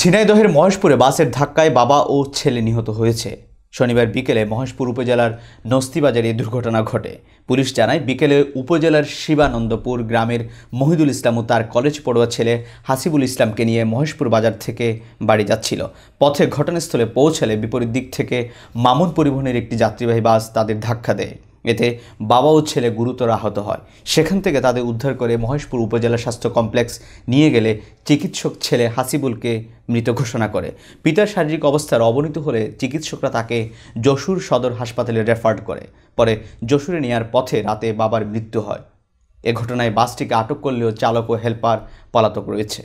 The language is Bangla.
ঝিনাইদহের মহেশপুরে বাসের ধাক্কায় বাবা ও ছেলে নিহত হয়েছে শনিবার বিকেলে মহেশপুর উপজেলার নস্তিবাজারে এ দুর্ঘটনা ঘটে পুলিশ জানায় বিকেলে উপজেলার শিবানন্দপুর গ্রামের মহিদুল ইসলাম ও তার কলেজ পড়ুয়া ছেলে হাসিবুল ইসলামকে নিয়ে মহেশপুর বাজার থেকে বাড়ি যাচ্ছিল পথে ঘটনাস্থলে পৌঁছালে বিপরীত দিক থেকে মামুন পরিবহনের একটি যাত্রীবাহী বাস তাদের ধাক্কা দেয় এতে বাবা ও ছেলে গুরুতর আহত হয় সেখান থেকে তাদের উদ্ধার করে মহেশপুর উপজেলা স্বাস্থ্য কমপ্লেক্স নিয়ে গেলে চিকিৎসক ছেলে হাসিবুলকে মৃত ঘোষণা করে পিতার শারীরিক অবস্থার অবনীত হলে চিকিৎসকরা তাকে যশোর সদর হাসপাতালে রেফার করে পরে যশোরে নেওয়ার পথে রাতে বাবার মৃত্যু হয় এ ঘটনায় বাসটিকে আটক করলেও চালক ও হেল্পার পলাতক রয়েছে